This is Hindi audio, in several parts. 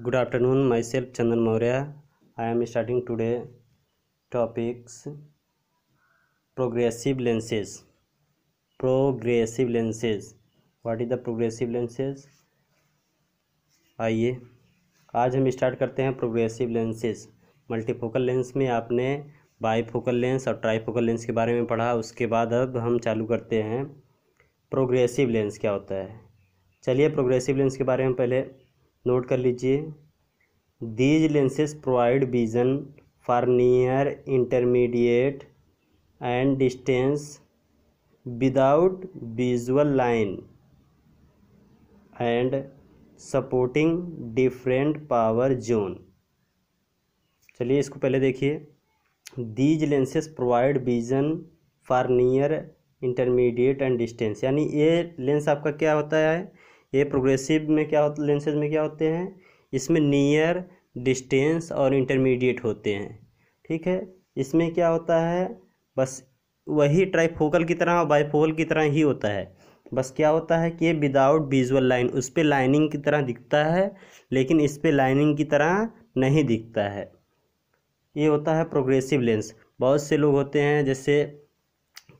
Good afternoon myself Chandan Maurya I am starting today topics progressive lenses progressive lenses what is the progressive lenses आइए आज हम स्टार्ट करते हैं प्रोग्रेसिव लेंसेज मल्टीफोकल लेंस में आपने बाईफोकल लेंस और ट्राईफोकल लेंस के बारे में पढ़ा उसके बाद अब हम चालू करते हैं प्रोग्रेसिव लेंस क्या होता है चलिए प्रोग्रेसिव लेंस के बारे में पहले नोट कर लीजिए these lenses provide vision for near intermediate and distance without visual line and supporting different power zone चलिए इसको पहले देखिए these lenses provide vision for near intermediate and distance यानी ये लेंस आपका क्या होता है ये प्रोग्रेसिव में क्या होते लेंसेज में क्या होते हैं इसमें नियर डिस्टेंस और इंटरमीडिएट होते हैं ठीक है इसमें क्या होता है बस वही ट्राईफोकल की तरह और बाईफोकल की तरह ही होता है बस क्या होता है कि ये विदाउट विजुअल लाइन उस पर लाइनिंग की तरह दिखता है लेकिन इस पर लाइनिंग की तरह नहीं दिखता है ये होता है प्रोग्रेसिव लेंस बहुत से लोग होते हैं जैसे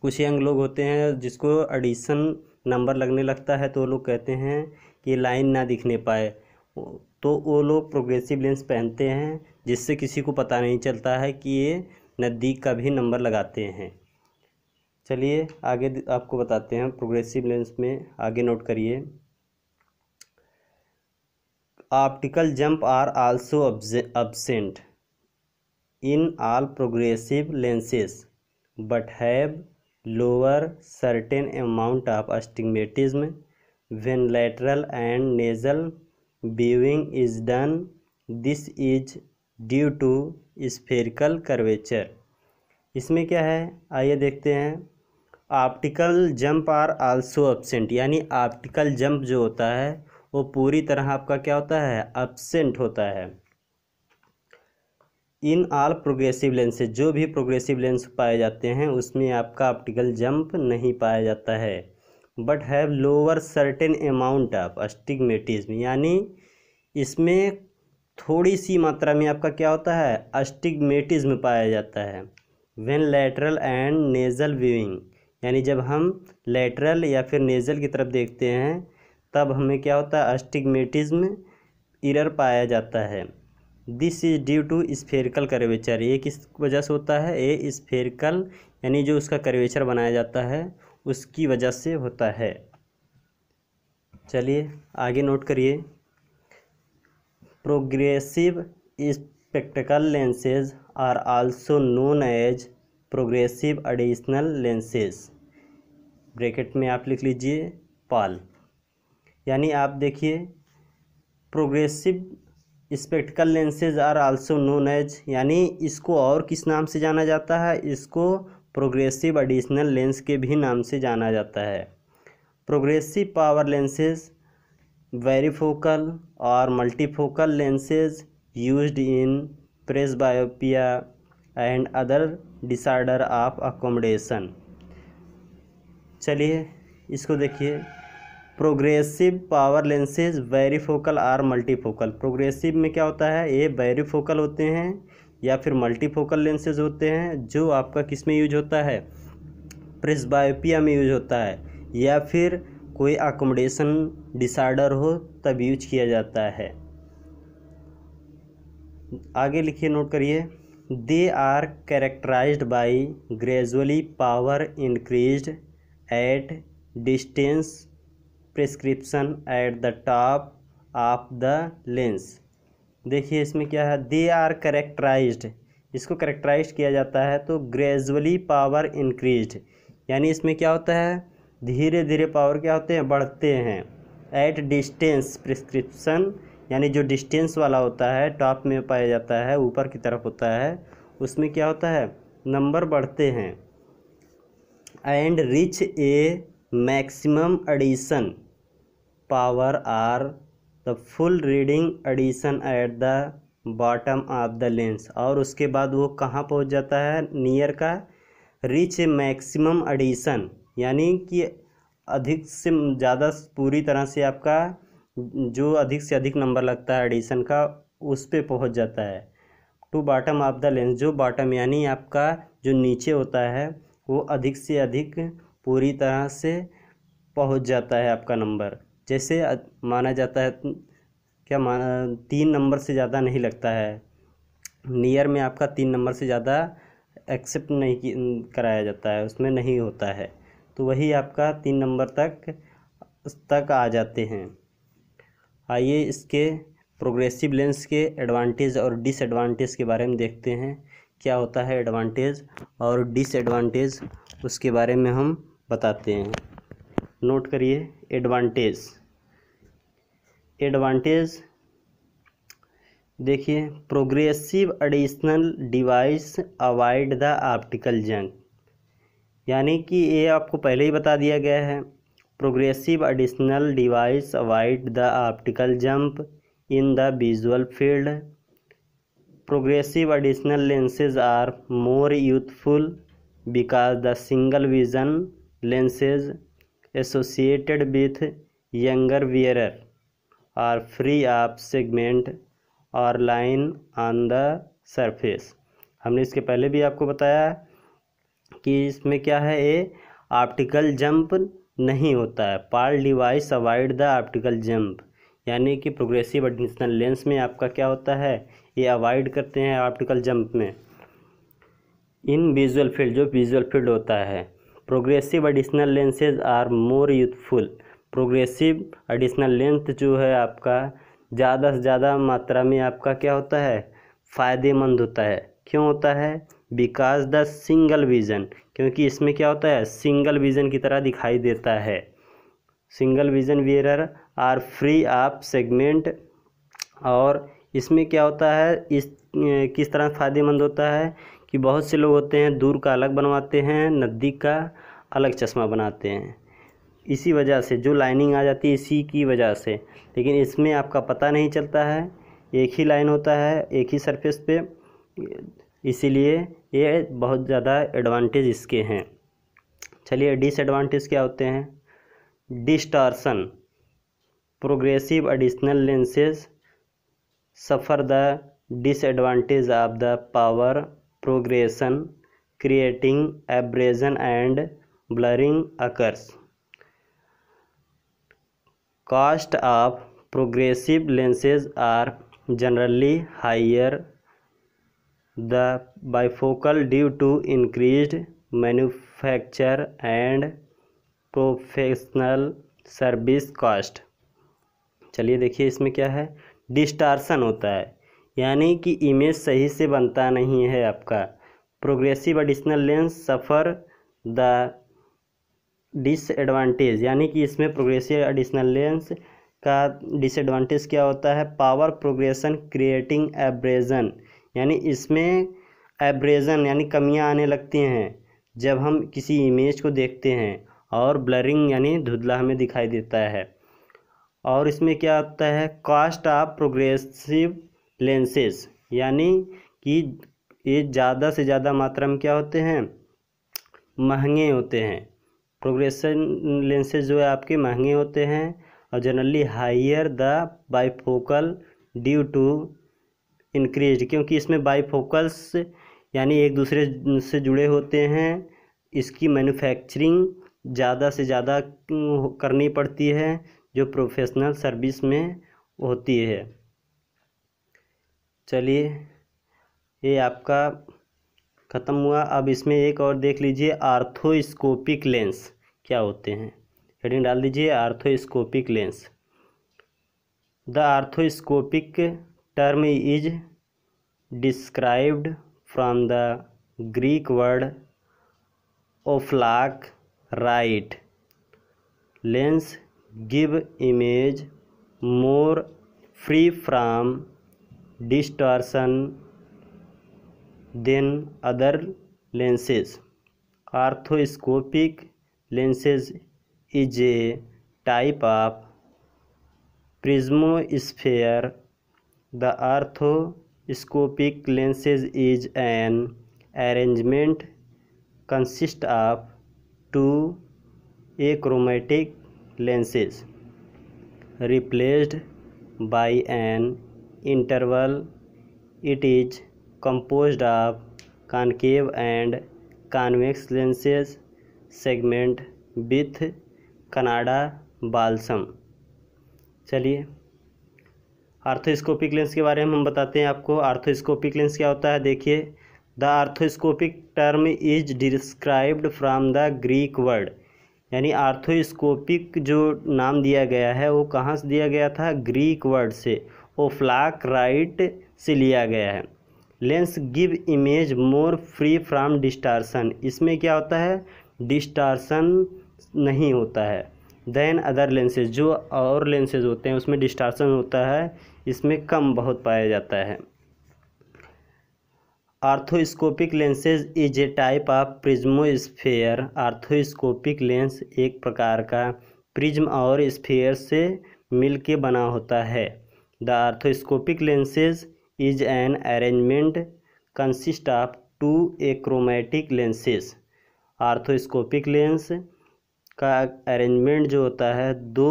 कुछ यंग लोग होते हैं जिसको एडिशन नंबर लगने लगता है तो वो लोग कहते हैं कि लाइन ना दिखने पाए तो वो लोग प्रोग्रेसिव लेंस पहनते हैं जिससे किसी को पता नहीं चलता है कि ये नज़दीक का भी नंबर लगाते हैं चलिए आगे आपको बताते हैं प्रोग्रेसिव लेंस में आगे नोट करिए optical jump are also absent in all progressive lenses but have lower certain amount of astigmatism when lateral and nasal viewing is done this is due to spherical curvature इसमें क्या है आइए देखते हैं optical jump are also absent यानी ऑप्टिकल जंप जो होता है वो पूरी तरह आपका क्या होता है अपसेंट होता है इन आल प्रोग्रेसिव लेंसेज जो भी प्रोग्रेसिव लेंस पाए जाते हैं उसमें आपका ऑप्टिकल जंप नहीं पाया जाता है but have lower certain amount of astigmatism यानी इसमें थोड़ी सी मात्रा में आपका क्या होता है अस्टिगमेटिज्म पाया जाता है when lateral and nasal viewing यानी जब हम लेटरल या फिर नेज़ल की तरफ देखते हैं तब हमें क्या होता है अस्टिगमेटिज्म इरर पाया जाता है this is due to spherical curvature ये किस वजह से होता है ये स्फेरिकल यानी जो उसका कर्वेचर बनाया जाता है उसकी वजह से होता है चलिए आगे नोट करिए progressive spectacle lenses are also known as progressive additional lenses bracket में आप लिख लीजिए पाल यानी आप देखिए progressive spectacle lenses are also known as यानी इसको और किस नाम से जाना जाता है इसको प्रोग्रेसिव एडिशनल लेंस के भी नाम से जाना जाता है प्रोग्रेसिव पावर लेंसेज वेरीफोकल और multifocal lenses used in presbyopia and other disorder of accommodation चलिए इसको देखिए progressive power lenses varifocal or multifocal progressive में क्या होता है ये बैरीफोकल होते हैं या फिर मल्टीफोकल लेंसेज होते हैं जो आपका किस में यूज होता है प्रिस्बायोपिया में यूज होता है या फिर कोई अकोमोडेशन डिसऑर्डर हो तब यूज किया जाता है आगे लिखिए नोट करिए they are characterized by gradually power increased at distance prescription at the top of the lens देखिए इसमें क्या है दे आर करेक्टराइज इसको करेक्टराइज किया जाता है तो ग्रेजुअली पावर इंक्रीज यानी इसमें क्या होता है धीरे धीरे पावर क्या होते हैं बढ़ते हैं एट डिस्टेंस प्रिस्क्रिप्शन यानी जो डिस्टेंस वाला होता है टॉप में पाया जाता है ऊपर की तरफ होता है उसमें क्या होता है नंबर बढ़ते हैं and reach a maximum addition power or the full reading addition at the bottom of the lens और उसके बाद वो कहाँ पहुँच जाता है नियर का रिच मैक्सिमम एडिशन यानी कि अधिक से ज़्यादा पूरी तरह से आपका जो अधिक से अधिक नंबर लगता है एडिशन का उस पर पहुँच जाता है to bottom of the lens जो बॉटम यानी आपका जो नीचे होता है वो अधिक से अधिक पूरी तरह से पहुंच जाता है आपका नंबर जैसे माना जाता है क्या माना तीन नंबर से ज़्यादा नहीं लगता है नियर में आपका तीन नंबर से ज़्यादा एक्सेप्ट नहीं कराया जाता है उसमें नहीं होता है तो वही आपका तीन नंबर तक तक आ जाते हैं आइए इसके प्रोग्रेसिव लेंस के एडवांटेज और डिसएडवांटेज के बारे में देखते हैं क्या होता है एडवांटेज और डिसएडवांटेज उसके बारे में हम बताते हैं नोट करिए एडवांटेज एडवांटेज देखिए progressive additional device avoid the optical jump यानी कि ये आपको पहले ही बता दिया गया है progressive additional device avoid the optical jump in the visual field progressive additional lenses are more youthful because the single vision lenses associated with younger wearer are free of segment और लाइन ऑन द सरफेस हमने इसके पहले भी आपको बताया कि इसमें क्या है ये ऑप्टिकल जंप नहीं होता है PAL device avoid the optical jump यानी कि प्रोग्रेसिव एडिशनल लेंस में आपका क्या होता है ये अवॉइड करते हैं ऑप्टिकल जंप में इन विजुअल फील्ड जो विजुअल फील्ड होता है progressive additional lenses are more youthful progressive additional lens जो है आपका ज़्यादा से ज़्यादा मात्रा में आपका क्या होता है फ़ायदेमंद होता है क्यों होता है बिकॉज द सिंगल विज़न क्योंकि इसमें क्या होता है सिंगल विज़न की तरह दिखाई देता है single vision wear are free of segment और इसमें क्या होता है इस किस तरह फ़ायदेमंद होता है कि बहुत से लोग होते हैं दूर का अलग बनवाते हैं नज़दीक का अलग चश्मा बनाते हैं इसी वजह से जो लाइनिंग आ जाती है इसी की वजह से लेकिन इसमें आपका पता नहीं चलता है एक ही लाइन होता है एक ही सरफेस पे इसीलिए ये बहुत ज़्यादा एडवांटेज इसके हैं चलिए डिसएडवांटेज क्या होते हैं distortion progressive additional lenses suffer the disadvantage of the power progression creating abrasion and blurring occurs cost of progressive lenses are generally higher the bifocal due to increased manufacture and professional service cost चलिए देखिए इसमें क्या है डिस्टार्सन होता है यानी कि इमेज सही से बनता नहीं है आपका progressive additional lens suffer the disadvantage यानी कि इसमें प्रोग्रेसिव एडिशनल लेंस का डिसएडवांटेज क्या होता है पावर प्रोग्रेशन क्रिएटिंग एब्रेजन यानी इसमें एब्रेजन यानी कमियां आने लगती हैं जब हम किसी इमेज को देखते हैं और ब्लरिंग यानी धुंधला हमें दिखाई देता है और इसमें क्या होता है कास्ट ऑफ प्रोग्रेसिव लेंसेस यानी कि ये ज़्यादा से ज़्यादा मात्रा में क्या होते हैं महंगे होते हैं प्रोग्रेशन लेंसेज जो है आपके महंगे होते हैं और generally higher the bifocal due to increase क्योंकि इसमें बाईफोकल्स यानी एक दूसरे से जुड़े होते हैं इसकी मैन्युफैक्चरिंग ज़्यादा से ज़्यादा करनी पड़ती है जो प्रोफेशनल सर्विस में होती है चलिए ये आपका ख़त्म हुआ अब इसमें एक और देख लीजिए आर्थोस्कोपिक लेंस क्या होते हैं हेडिंग डाल दीजिए orthoscopic lens the orthoscopic term is described from the Greek word ओफ्लाक right lens give image more free from distortion than other lenses. Orthoscopic lenses is a type of prismosphere. The orthoscopic lenses is an arrangement consist of two achromatic lenses replaced by an interval it is composed of concave and convex lenses segment with Canada balsam चलिए आर्थोस्कोपिक लेंस के बारे में हम बताते हैं आपको आर्थोस्कोपिक लेंस क्या होता है देखिए the orthoscopic term is described from the Greek word यानी आर्थोस्कोपिक जो नाम दिया गया है वो कहाँ से दिया गया था ग्रीक वर्ड से ओफ्लाक राइट से लिया गया है lens give image more free from distortion इसमें क्या होता है डिस्टार्सन नहीं होता है दैन अदर लेंसेज जो और लेंसेज होते हैं उसमें डिस्टार्सन होता है इसमें कम बहुत पाया जाता है orthoscopic lenses is a type of prismosphere orthoscopic lens एक प्रकार का प्रिज्म और स्फेयर से मिलके बना होता है the orthoscopic lenses is an arrangement consist of two achromatic lenses orthoscopic lens का अरेंजमेंट जो होता है दो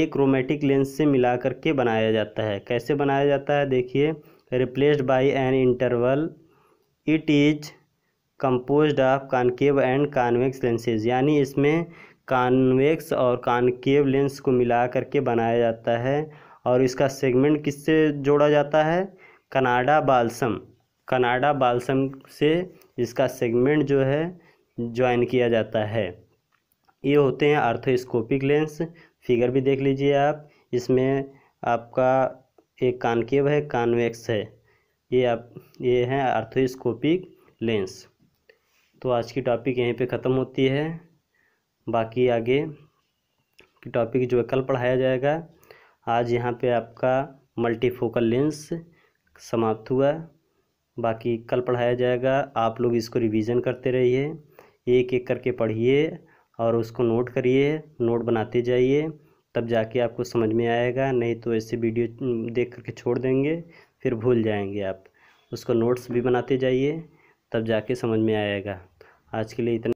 एक रोमेटिक लेंस से मिला करके बनाया जाता है कैसे बनाया जाता है देखिए replaced by an interval it is compose of concave and convex lenses यानी इसमें कॉन्वेक्स और कानकेव लेंस को मिला करके बनाया जाता है और इसका सेगमेंट किससे जोड़ा जाता है कनाडा बालसम कनाडा बालसम से इसका सेगमेंट जो है ज्वाइन किया जाता है ये होते हैं आर्थोस्कोपिक लेंस फिगर भी देख लीजिए आप इसमें आपका एक कानकेव है कानवेक्स है ये आप ये है आर्थोस्कोपिक लेंस तो आज की टॉपिक यहीं पे ख़त्म होती है बाकी आगे की टॉपिक जो कल पढ़ाया जाएगा आज यहाँ पे आपका मल्टीफोकल लेंस समाप्त हुआ बाकी कल पढ़ाया जाएगा आप लोग इसको रिवीजन करते रहिए एक एक करके पढ़िए और उसको नोट करिए नोट बनाते जाइए तब जाके आपको समझ में आएगा नहीं तो ऐसे वीडियो देख करके छोड़ देंगे फिर भूल जाएंगे आप उसको नोट्स भी बनाते जाइए तब जाके समझ में आएगा आज के लिए इतना